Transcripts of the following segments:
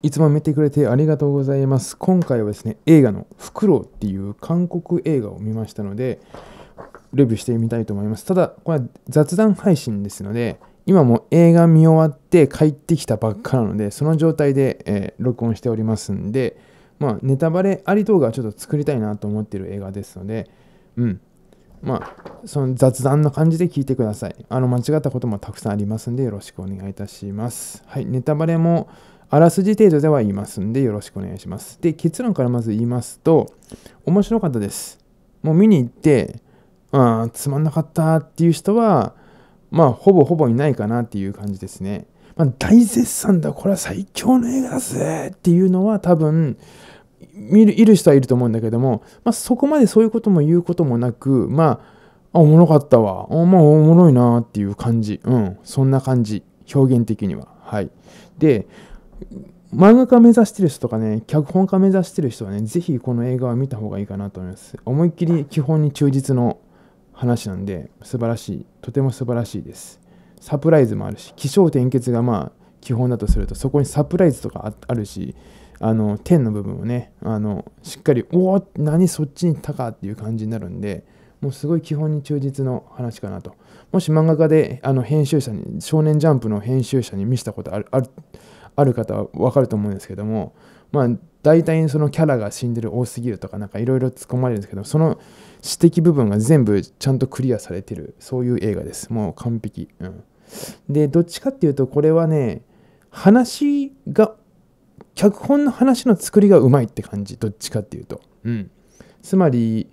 いつも見てくれてありがとうございます。今回はですね、映画のフクロウっていう韓国映画を見ましたので、レビューしてみたいと思います。ただ、これは雑談配信ですので、今も映画見終わって帰ってきたばっかなので、その状態で、えー、録音しておりますんで、まあ、ネタバレあり動画ちょっと作りたいなと思っている映画ですので、うん。まあ、その雑談の感じで聞いてください。あの、間違ったこともたくさんありますんで、よろしくお願いいたします。はい、ネタバレも、あらすじ程度では言いますんで、よろしくお願いします。で、結論からまず言いますと、面白かったです。もう見に行って、ああ、つまんなかったっていう人は、まあ、ほぼほぼいないかなっていう感じですね。まあ、大絶賛だ、これは最強の映画だぜっていうのは多分、見る、いる人はいると思うんだけども、まあ、そこまでそういうことも言うこともなく、まあ、あおもろかったわ。おまあ、おもろいなっていう感じ。うん。そんな感じ。表現的には。はい。で、漫画家目指してる人とかね、脚本家目指してる人はね、ぜひこの映画は見た方がいいかなと思います。思いっきり基本に忠実の話なんで、素晴らしい。とても素晴らしいです。サプライズもあるし、起承転結がまあ基本だとすると、そこにサプライズとかあるし、あの、点の部分をね、あの、しっかり、おお、何そっちに行ったかっていう感じになるんで、もうすごい基本に忠実の話かなと。もし漫画家で、あの、編集者に、少年ジャンプの編集者に見せたことある、あるある方はわかると思うんですけども、まあ、大体そのキャラが死んでる多すぎるとかなんかいろいろ突っ込まれるんですけどその指摘部分が全部ちゃんとクリアされてるそういう映画ですもう完璧、うん、でどっちかっていうとこれはね話が脚本の話の作りがうまいって感じどっちかっていうと、うん、つまり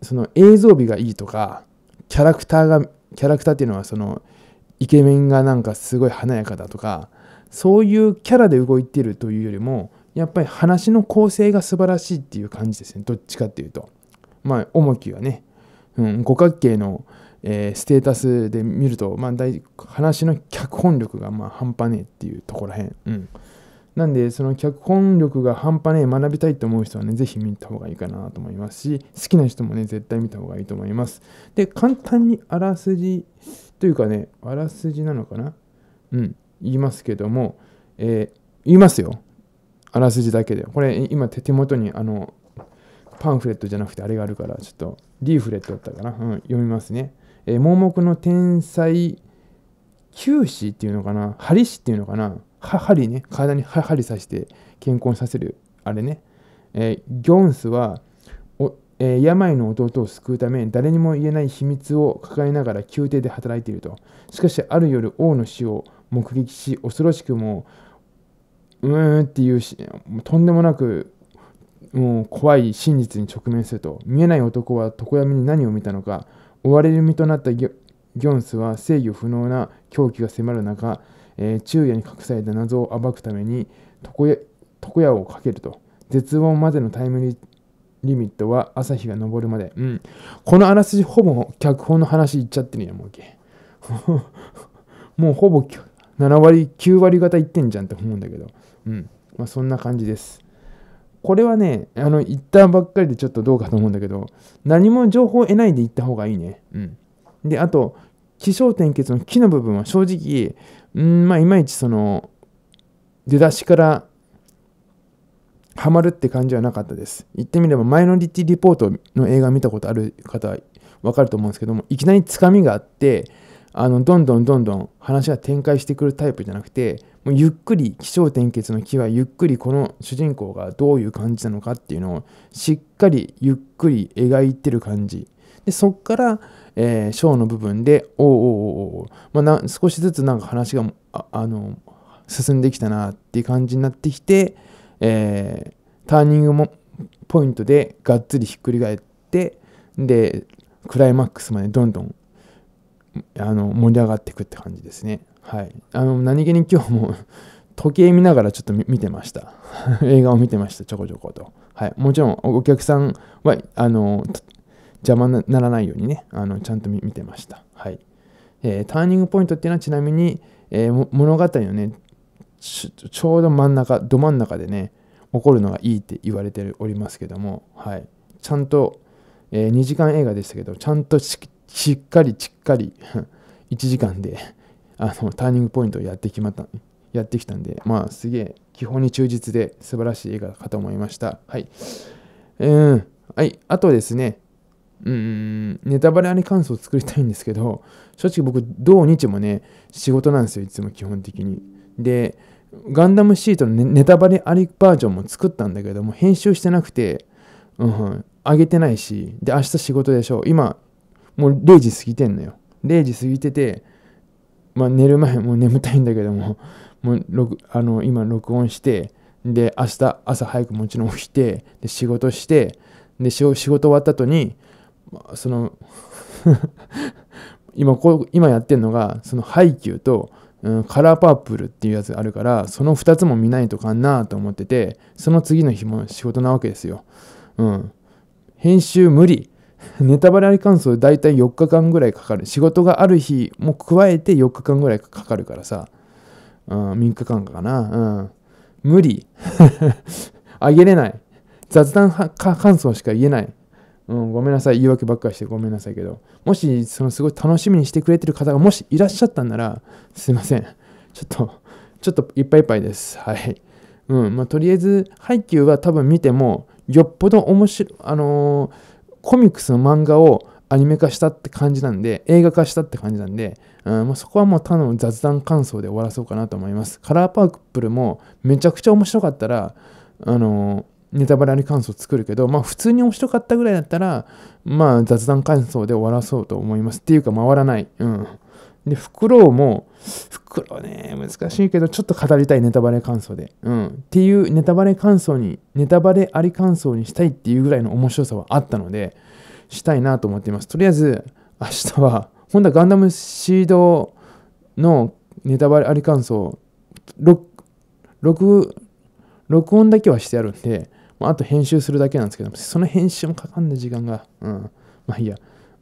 その映像美がいいとかキャラクターがキャラクターっていうのはそのイケメンがなんかすごい華やかだとかそういうキャラで動いてるというよりもやっぱり話の構成が素晴らしいっていう感じですねどっちかっていうとまあ重きはね、うん、五角形の、えー、ステータスで見ると、まあ大、話の脚本力がまあ半端ねえっていうところへん、うん、なんでその脚本力が半端ねえ学びたいと思う人はね是非見た方がいいかなと思いますし好きな人もね絶対見た方がいいと思いますで簡単にあらすじというかねあらすじなのかなうん言いますけども、えー、言いますよ。あらすじだけで。これ、今、手元にあのパンフレットじゃなくてあれがあるから、ちょっとリーフレットだったかな。うん、読みますね。えー、盲目の天才九死っていうのかな。針死っていうのかな。は針ね。体に針刺して健康にさせる。あれね。えー、ギョンスは、えー、病の弟を救うため誰にも言えない秘密を抱えながら宮廷で働いていると。しかし、ある夜、王の死を目撃し恐ろしくもううーんっていうしとんでもなくもう怖い真実に直面すると見えない男は常闇に何を見たのか追われる身となったギョンスは制御不能な狂気が迫る中、えー、昼夜に隠された謎を暴くために床屋をかけると絶望までのタイムリリミットは朝日が昇るまで、うん、このあらすじほぼ脚本の話言っちゃってるやんもう もうほぼ7割、9割方いってんじゃんって思うんだけど、うん。まあ、そんな感じです。これはね、あの、行ったばっかりでちょっとどうかと思うんだけど、何も情報を得ないで行った方がいいね。うん。で、あと、気象点結の木の部分は正直、うん、まあ、いまいちその、出だしからハマるって感じはなかったです。言ってみれば、マイノリティリポートの映画見たことある方はわかると思うんですけども、いきなりつかみがあって、あのどんどんどんどん話が展開してくるタイプじゃなくてもうゆっくり起承転結の木はゆっくりこの主人公がどういう感じなのかっていうのをしっかりゆっくり描いてる感じでそっから、えー、ショーの部分でおおおおお、まあ、少しずつなんか話があの進んできたなっていう感じになってきて、えー、ターニングもポイントでがっつりひっくり返ってでクライマックスまでどんどんあの盛り上がっていくって感じですね。はい、あの何気に今日も 時計見ながらちょっと見てました。映画を見てました、ちょこちょこと。はい、もちろんお客さんはあの邪魔にならないようにね、あのちゃんと見てました。はいえー、ターニングポイントっていうのはちなみに、えー、物語のねち、ちょうど真ん中、ど真ん中でね、起こるのがいいって言われておりますけども、はい、ちゃんと、えー、2時間映画でしたけど、ちゃんとしっかりしっかり1 時間であのターニングポイントをやってきまたやってきたんで、まあ、すげえ基本に忠実で素晴らしい映画かと思いました。はい。うん。はい。あとですね、うん、ネタバレあり感想を作りたいんですけど、正直僕、同日もね、仕事なんですよ、いつも基本的に。で、ガンダムシートのネタバレありバージョンも作ったんだけども、編集してなくて、うん、上げてないし、で、明日仕事でしょう。今、もう0時過ぎてんのよ。0時過ぎてて、まあ、寝る前もう眠たいんだけども、もう録あの今録音して、で、明日朝早くもちろん起きて、で仕事して、で仕事終わった後に、その 今こう、今やってんのが、そのハイキューと、ん、カラーパープルっていうやつがあるから、その2つも見ないとかなと思ってて、その次の日も仕事なわけですよ。うん。編集無理。ネタバレあり感想大体4日間ぐらいかかる仕事がある日も加えて4日間ぐらいかかるからさ、うん、3日間かな、うん、無理 あげれない雑談感想しか言えない、うん、ごめんなさい言い訳ばっかりしてごめんなさいけどもしそのすごい楽しみにしてくれてる方がもしいらっしゃったんならすいませんちょっとちょっといっぱいいっぱいですはいうんまあ、とりあえず、配給は多分見ても、よっぽど面白い、あのーコミックスの漫画をアニメ化したって感じなんで、映画化したって感じなんで、うんまあ、そこはもう他の雑談感想で終わらそうかなと思います。カラーパープルもめちゃくちゃ面白かったら、あのネタバレあり感想作るけど、まあ普通に面白かったぐらいだったら、まあ雑談感想で終わらそうと思います。っていうか回らない。うん。で、フクロウも、フクロウね、難しいけど、ちょっと語りたいネタバレ感想で。うん。っていうネタバレ感想に、ネタバレあり感想にしたいっていうぐらいの面白さはあったので、したいなと思っています。とりあえず、明日は、今度はガンダムシードのネタバレあり感想、録、録音だけはしてあるんで、まあ、あと編集するだけなんですけど、その編集もかかんだ時間が、うん。まあいいや。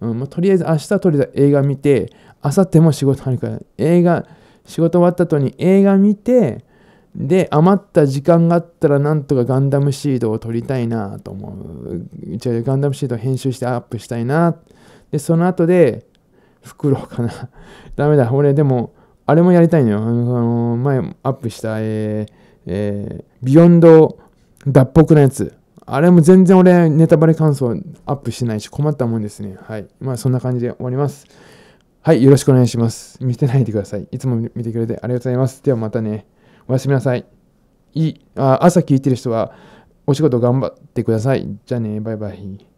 うんまあ、とりあえず明日とりあえず映画見て、明後日も仕事あるから、映画、仕事終わった後に映画見て、で、余った時間があったら、なんとかガンダムシードを撮りたいなと思う。違う、ガンダムシードを編集してアップしたいな。で、その後で、袋かな。ダメだ、俺、でも、あれもやりたいのよ。あの前アップした、えー、えー、ビヨンド脱北のやつ。あれも全然俺、ネタバレ感想アップしてないし、困ったもんですね。はい。まあ、そんな感じで終わります。はい、よろしくお願いします。見てないでください。いつも見てくれてありがとうございます。ではまたね。おやすみなさい。いいあ朝聞いてる人は、お仕事頑張ってください。じゃあね、バイバイ。